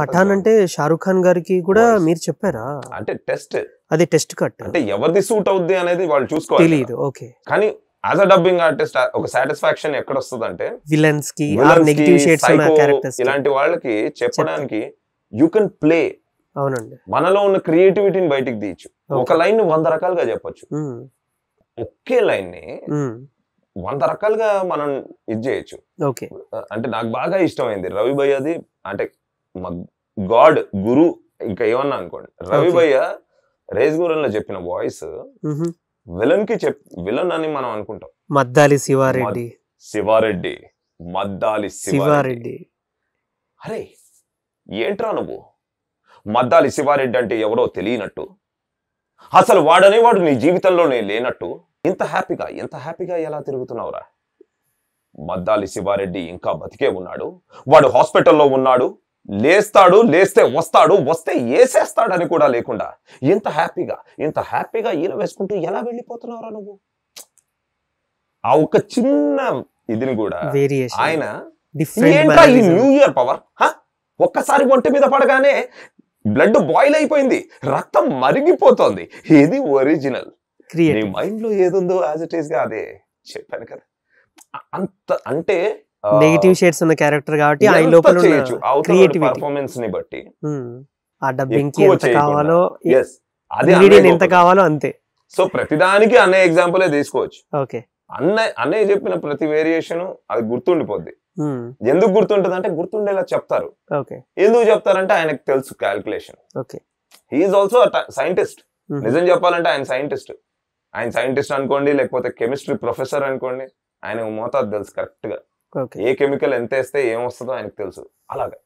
పఠాన్ అంటే షారుఖ్ ఖాన్ గారికి కూడా మీరు చెప్పారా అంటే టెస్ట్ అది టెస్ట్ కట్ అంటే ఎవరిది సూట్ అవుద్ది అనేది వాళ్ళు చూసుకోవాలి తెలియదు ఓకే కానీ యాజ్ అ డబ్బింగ్ ఆర్టిస్ట్ ఒక సాటిస్ఫాక్షన్ ఎక్కడ వస్తుంది అంటే విలన్స్ కి నెగటివ్ షేడ్స్ ఉన్న క్యారెక్టర్స్ ఇలాంటి వాళ్ళకి చెప్పడానికి యు కెన్ ప్లే అవునండి మనలో ఉన్న క్రియేటివిటీని బయటికి తీయచ్చు ఒక లైన్ ను వంద రకాలుగా చెప్పొచ్చు ఒకే లైన్ ని వంద రకాలుగా మనం ఇది చేయొచ్చు అంటే నాకు బాగా ఇష్టమైంది రవి భయ్యది అంటే గాడ్ గురు ఇంకా ఏమన్నా అనుకోండి రవి భయ్య రేస్ చెప్పిన వాయిస్ విలన్ కి చెప్ విలన్ అని మనం అనుకుంటాం మద్దాలి శివారెడ్డి శివారెడ్డి మద్దాలి శివారెడ్డి అరే ఏంట్రా నువ్వు మద్దాలి శివారెడ్డి అంటే ఎవరో తెలియనట్టు అసలు వాడనేవాడు నీ జీవితంలోనే లేనట్టు ఇంత హ్యాపీగా ఎంత హ్యాపీగా ఎలా తిరుగుతున్నావురా మద్దాలి శివారెడ్డి ఇంకా బతికే ఉన్నాడు వాడు హాస్పిటల్లో ఉన్నాడు లేస్తాడు లేస్తే వస్తాడు వస్తే వేసేస్తాడని కూడా లేకుండా ఇంత హ్యాపీగా ఇంత హ్యాపీగా ఈల వేసుకుంటూ ఎలా వెళ్ళిపోతున్నావురా నువ్వు ఆ ఒక చిన్న ఇదిని కూడా ఆయన ఈ న్యూ ఇయర్ పవర్ ఒక్కసారి ఒంటి మీద పడగానే బ్లడ్ బాయిల్ అయిపోయింది రక్తం మరిగిపోతోంది ఇది ఒరిజినల్ మైండ్ లో ఏదుందో యాజ్ ఇట్ ఈస్ గా అదే చెప్పాను కదా అంత అంటే నెగిటివ్ షేడ్స్ ఉన్న క్యారెక్టర్ కాబట్టి ఆయన లోపల పర్ఫార్మెన్స్ ని బట్టి ఆ డబ్బింగ్ కి ఎంత కావాలో అదే ఎంత కావాలో అంతే సో ప్రతిదానికి అనే ఎగ్జాంపుల్ తీసుకోవచ్చు ఓకే అన్న అన్నయ్య చెప్పిన ప్రతి వేరియేషన్ అది గుర్తుండిపోద్ది ఎందుకు గుర్తుంటది అంటే గుర్తుండేలా చెప్తారు ఎందుకు చెప్తారంటే ఆయనకు తెలుసు క్యాల్కులేషన్ హీఈస్ ఆల్సో సైంటిస్ట్ నిజం చెప్పాలంటే ఆయన సైంటిస్ట్ ఆయన సైంటిస్ట్ అనుకోండి లేకపోతే కెమిస్ట్రీ ప్రొఫెసర్ అనుకోండి ఆయన మోతాదు తెలుసు కరెక్ట్ గా ఏ కెమికల్ ఎంత వేస్తే ఏమొస్తుందో ఆయనకు తెలుసు అలాగా